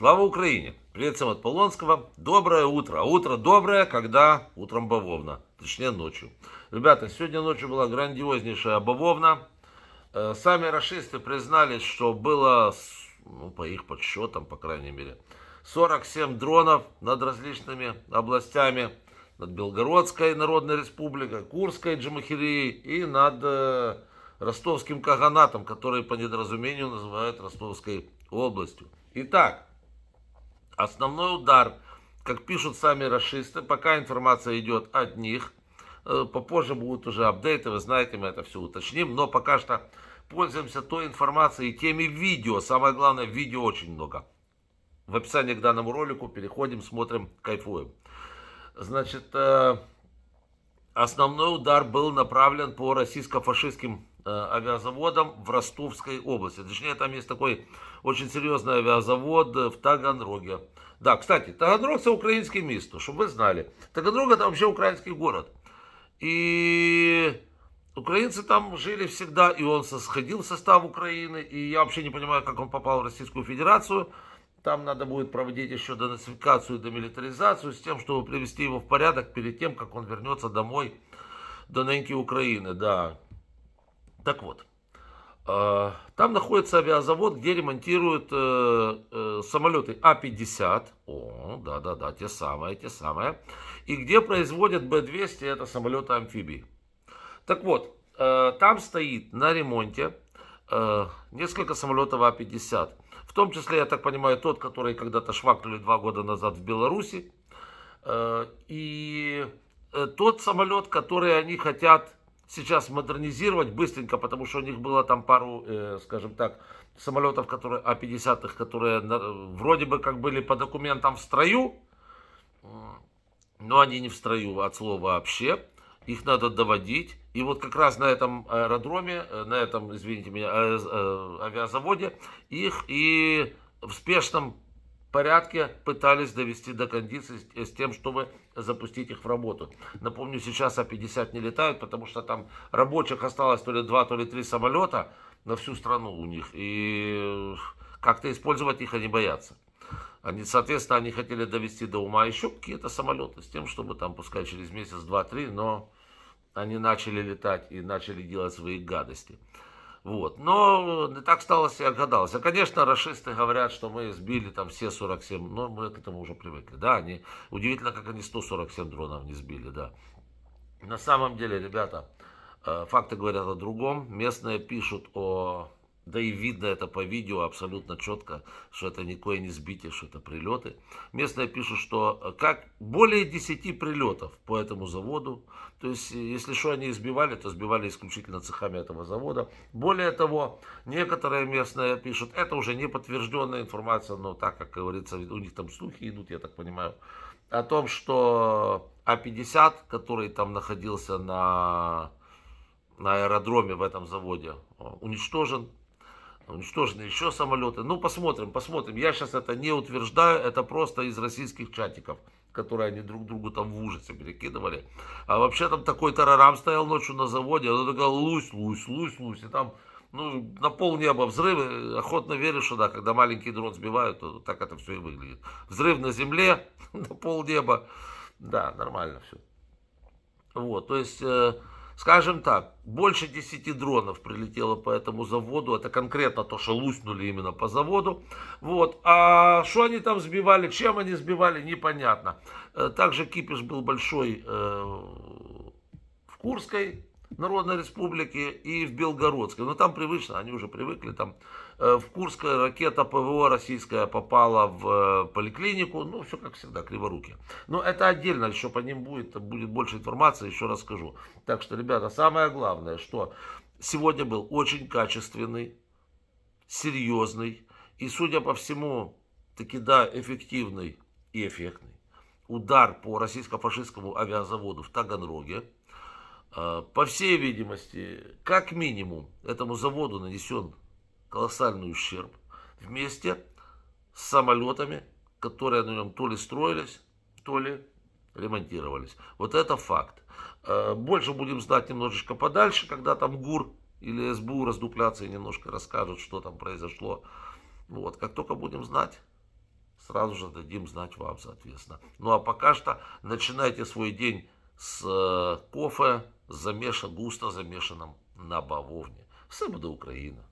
Слава Украине! Привет всем от Полонского. Доброе утро. А утро доброе, когда утром бавовна. Точнее ночью. Ребята, сегодня ночью была грандиознейшая бавовна. Э, сами расисты признались, что было, ну, по их подсчетам, по крайней мере, 47 дронов над различными областями. Над Белгородской Народной Республикой, Курской Джамахирией и над э, ростовским Каганатом, который по недоразумению называют Ростовской областью. Итак, Основной удар, как пишут сами расисты, пока информация идет от них, э, попозже будут уже апдейты, вы знаете, мы это все уточним, но пока что пользуемся той информацией, и теми видео, самое главное, видео очень много. В описании к данному ролику переходим, смотрим, кайфуем. Значит, э, основной удар был направлен по российско-фашистским Э, авиазаводом в Ростовской области. Точнее, там есть такой очень серьезный авиазавод э, в Таганроге. Да, кстати, Таганрог – это украинский место, чтобы вы знали. Таганрог – это вообще украинский город. И украинцы там жили всегда, и он сходил в состав Украины. И я вообще не понимаю, как он попал в Российскую Федерацию. Там надо будет проводить еще денацификацию и демилитаризацию с тем, чтобы привести его в порядок перед тем, как он вернется домой до Неньки Украины, да. Так вот, э, там находится авиазавод, где ремонтируют э, э, самолеты А-50. О, да-да-да, те самые, те самые. И где производят Б-200, это самолеты-амфибии. Так вот, там стоит на ремонте несколько самолетов А-50. В том числе, я так понимаю, тот, который когда-то швакнули два года назад в Беларуси. И тот самолет, который они хотят сейчас модернизировать быстренько, потому что у них было там пару, э, скажем так, самолетов, которые А-50, х которые на, вроде бы как были по документам в строю, но они не в строю а от слова вообще. Их надо доводить. И вот как раз на этом аэродроме, э, на этом, извините меня, а, э, э, авиазаводе, их и в спешном порядке пытались довести до кондиции с тем, чтобы запустить их в работу. Напомню, сейчас А-50 не летают, потому что там рабочих осталось то ли два, то ли три самолета на всю страну у них. И как-то использовать их они боятся. Они, соответственно, они хотели довести до ума еще какие-то самолеты с тем, чтобы там, пускай через месяц, два, три, но они начали летать и начали делать свои гадости. Вот. Но не так сталось я оказалось. А, конечно, расисты говорят, что мы сбили там все 47, но мы к этому уже привыкли. Да, они, удивительно, как они 147 дронов не сбили, да. На самом деле, ребята, э, факты говорят о другом. Местные пишут о да и видно это по видео абсолютно четко, что это никакое не сбитие, что это прилеты. Местные пишут, что э, как более 10 прилетов по этому заводу. То есть, э, если что они избивали, то сбивали исключительно цехами этого завода. Более того, некоторые местные пишут, это уже не подтвержденная информация, но так, как говорится, у них там слухи идут, я так понимаю, о том, что А-50, который там находился на на аэродроме в этом заводе э, уничтожен уничтожены еще самолеты. Ну, посмотрим, посмотрим. Я сейчас это не утверждаю, это просто из российских чатиков, которые они друг другу там в ужасе перекидывали. А вообще там такой тарарам стоял ночью на заводе, она такая лусь, лусь, лусь, лусь, и там ну, на пол неба взрывы, охотно веришь, что да, когда маленький дрон сбивают, то так это все и выглядит. Взрыв на земле, на пол неба, да, нормально все. Вот, то есть, э, Скажем так, больше 10 дронов прилетело по этому заводу. Это конкретно то, что луснули именно по заводу. Вот. А что они там сбивали, чем они сбивали, непонятно. Э, также кипиш был большой э, в Курской Народной республики и в Белгородской. Но там привычно, они уже привыкли. Там э, в Курской ракета ПВО российская попала в э, поликлинику. Ну, все как всегда, криворуки. Но это отдельно, еще по ним будет, будет больше информации, еще расскажу. Так что, ребята, самое главное, что сегодня был очень качественный, серьезный и, судя по всему, таки да, эффективный и эффектный удар по российско-фашистскому авиазаводу в Таганроге. А, по всей видимости, как минимум, этому заводу нанесен колоссальный ущерб вместе с самолетами, которые на нем то ли строились, то ли ремонтировались. Вот это факт. А, больше будем знать немножечко подальше, когда там ГУР или СБУ раздуплятся и немножко расскажут, что там произошло. Вот, как только будем знать, сразу же дадим знать вам, соответственно. Ну а пока что начинайте свой день с э, кофе замешан густо замешаним на бавовне. Все буде Україна.